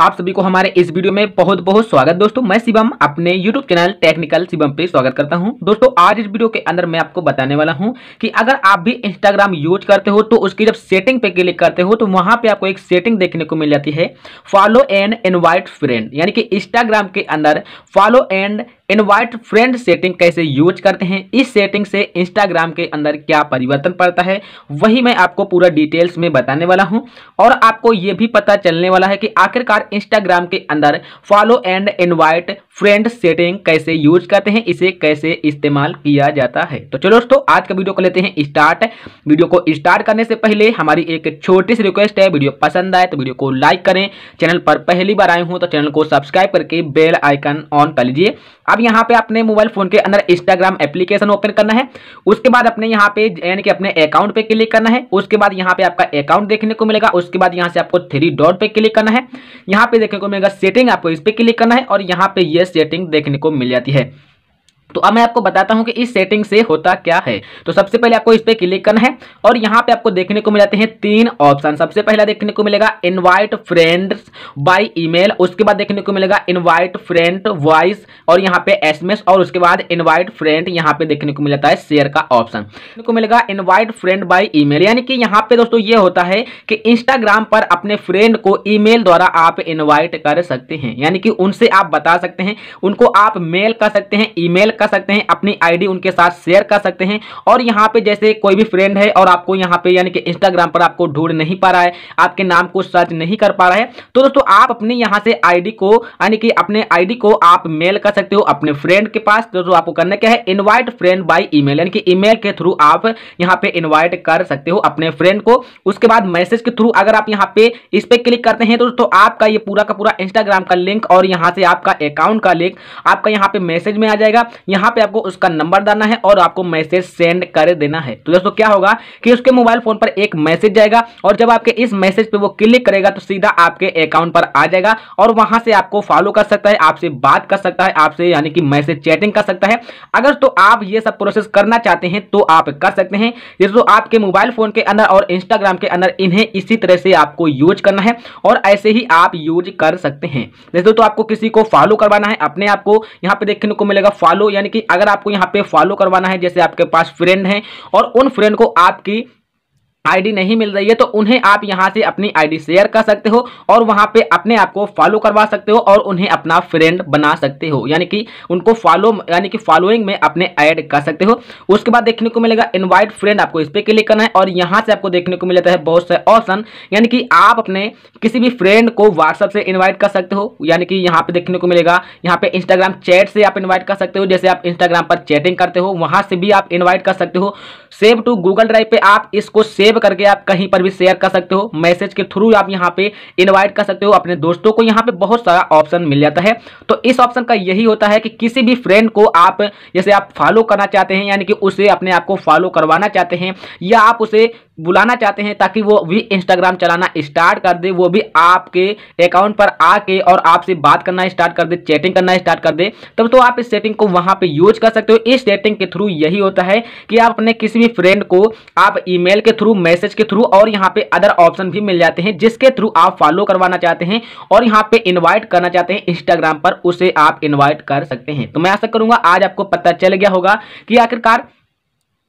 आप सभी को हमारे इस वीडियो में बहुत बहुत स्वागत दोस्तों मैं शिवम अपने YouTube चैनल टेक्निकल शिवम पे स्वागत करता हूं दोस्तों आज इस वीडियो के अंदर मैं आपको बताने वाला हूं कि अगर आप भी Instagram यूज करते हो तो उसकी जब सेटिंग पे क्लिक करते हो तो वहां पे आपको एक सेटिंग देखने को मिल जाती है फॉलो एंड इन्वाइट फ्रेंड यानी कि इंस्टाग्राम के अंदर follow and invite friend setting कैसे यूज करते हैं इस सेटिंग से इंस्टाग्राम के अंदर क्या परिवर्तन पड़ता है वही मैं आपको पूरा डिटेल्स में बताने वाला हूं और आपको ये भी पता चलने वाला है कि आखिरकार इंस्टाग्राम के अंदर follow and invite friend setting कैसे यूज करते हैं इसे कैसे इस्तेमाल किया जाता है तो चलो दोस्तों आज का वीडियो को लेते हैं स्टार्ट वीडियो को स्टार्ट करने से पहले हमारी एक छोटी सी रिक्वेस्ट है वीडियो पसंद आए तो वीडियो को लाइक करें चैनल पर पहली बार आए हूँ तो चैनल को सब्सक्राइब करके बेल आइकन ऑन कर लीजिए अब यहाँ पे अपने मोबाइल फोन के अंदर इंस्टाग्राम एप्लीकेशन ओपन करना है उसके बाद अपने यहाँ पे यानी कि अपने अकाउंट पे क्लिक करना है उसके बाद यहाँ पे आपका अकाउंट देखने को मिलेगा उसके बाद यहाँ से आपको थ्री डॉट पे क्लिक करना है यहाँ पे देखने को मिलेगा सेटिंग आपको इस पर क्लिक करना है और यहाँ पे ये सेटिंग देखने को मिल जाती है तो अब मैं आपको बताता हूं कि इस सेटिंग से होता क्या है तो सबसे पहले आपको इस पर क्लिक करना है और यहाँ पे आपको देखने को मिल जाते हैं तीन ऑप्शन सबसे पहला देखने को मिलेगा इनवाइट फ्रेंड्स बाय ईमेल उसके बाद देखने को मिलेगा इनवाइट फ्रेंड वॉइस और यहाँ पे एसएमएस और उसके बाद इनवाइट फ्रेंड यहाँ पे देखने को मिल जाता है शेयर का ऑप्शन को मिलेगा इनवाइट फ्रेंड बाय ईमेल यानी कि यहाँ पे दोस्तों ये होता है कि इंस्टाग्राम पर अपने फ्रेंड को मेल द्वारा आप इन्वाइट कर सकते हैं यानी कि उनसे आप बता सकते हैं उनको आप मेल कर सकते हैं मेल कर सकते हैं अपनी आईडी उनके साथ शेयर कर सकते हैं और यहाँ पे जैसे कोई भी फ्रेंड है और आपको यहाँ पे यानी कि इंस्टाग्राम पर आपको ढूंढ नहीं पा रहा है आपके नाम को सर्च नहीं कर पा रहा है तो दोस्तों आप अपने यहाँ से आई को यानी कि अपने आई को आप मेल कर सकते हो अपने फ्रेंड के पास तो दोस्तों आपको करना क्या है इन्वाइट फ्रेंड बाई ईमेल यानी कि ई के थ्रू आप यहाँ पे इन्वाइट कर सकते हो अपने फ्रेंड को उसके बाद मैसेज के थ्रू अगर आप यहाँ पे इस पर क्लिक करते हैं तो दोस्तों आपका ये पूरा का पूरा इंस्टाग्राम का लिंक और यहाँ से आपका अकाउंट का लिंक आपका यहाँ पे मैसेज में आ जाएगा यहाँ पे आपको उसका नंबर डालना है और आपको मैसेज सेंड कर देना है तो दोस्तों क्या होगा कि उसके मोबाइल फोन पर एक मैसेज जाएगा और जब आपके इस मैसेज पे वो क्लिक करेगा तो सीधा आपके अकाउंट पर आ जाएगा और वहां से आपको फॉलो कर सकता है आपसे बात कर सकता है आपसे यानी कि मैसेज चैटिंग कर सकता है अगर तो आप ये सब प्रोसेस करना चाहते हैं तो आप कर सकते हैं ये तो आपके मोबाइल फोन के अंदर और इंस्टाग्राम के अंदर इन्हें इसी तरह से आपको यूज करना है और ऐसे ही आप यूज कर सकते हैं दोस्तों तो आपको किसी को फॉलो करवाना है अपने आप को यहाँ पे देखने को मिलेगा फॉलो या यानी कि अगर आपको यहाँ पे फॉलो करवाना है जैसे आपके पास फ्रेंड हैं और उन फ्रेंड को आपकी आईडी नहीं मिल रही है तो उन्हें आप यहां से अपनी आईडी शेयर कर सकते हो और वहां पे अपने आप को फॉलो करवा सकते हो और उन्हें अपना फ्रेंड बना सकते हो यानी कि उनको फॉलो यानी कि फॉलोइंग में अपने ऐड कर सकते हो उसके बाद देखने को मिलेगा इनवाइट फ्रेंड आपको इस पर क्लिक करना है और यहाँ से आपको देखने को मिलता है बहुत से ऑप्शन यानी कि आप अपने किसी भी फ्रेंड को व्हाट्सअप से इन्वाइट कर सकते हो यानी कि यहाँ पे देखने को मिलेगा यहाँ पे इंस्टाग्राम चैट से आप इन्वाइट कर सकते हो जैसे आप इंस्टाग्राम पर चैटिंग करते हो वहां से भी आप इन्वाइट कर सकते हो सेव टू गूगल ड्राइव पे आप इसको सेव सेव करके आप कहीं पर भी शेयर कर सकते हो मैसेज के थ्रू आप यहाँ पे इन्वाइट कर सकते हो अपने दोस्तों को यहाँ पे बहुत सारा ऑप्शन मिल जाता है तो इस ऑप्शन का यही होता है कि किसी भी फ्रेंड को आप जैसे आप फॉलो करना चाहते हैं यानी कि उसे अपने आप को फॉलो करवाना चाहते हैं या आप उसे बुलाना चाहते हैं ताकि वो भी इंस्टाग्राम चलाना स्टार्ट कर दे वो भी आपके अकाउंट पर आके और आपसे बात करना स्टार्ट कर दे चैटिंग करना स्टार्ट कर दे तब तो आप इस सेटिंग को वहाँ पे यूज कर सकते हो इस सेटिंग के थ्रू यही होता है कि आप अपने किसी भी फ्रेंड को आप ईमेल के थ्रू मैसेज के थ्रू और यहाँ पे अदर ऑप्शन भी मिल जाते हैं जिसके थ्रू आप फॉलो करवाना चाहते हैं और यहाँ पे इन्वाइट करना चाहते हैं इंस्टाग्राम पर उसे आप इन्वाइट कर सकते हैं तो मैं ऐसा करूंगा आज आपको पता चल गया होगा कि आखिरकार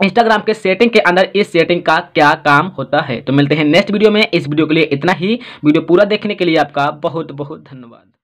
इंस्टाग्राम के सेटिंग के अंदर इस सेटिंग का क्या काम होता है तो मिलते हैं नेक्स्ट वीडियो में इस वीडियो के लिए इतना ही वीडियो पूरा देखने के लिए आपका बहुत बहुत धन्यवाद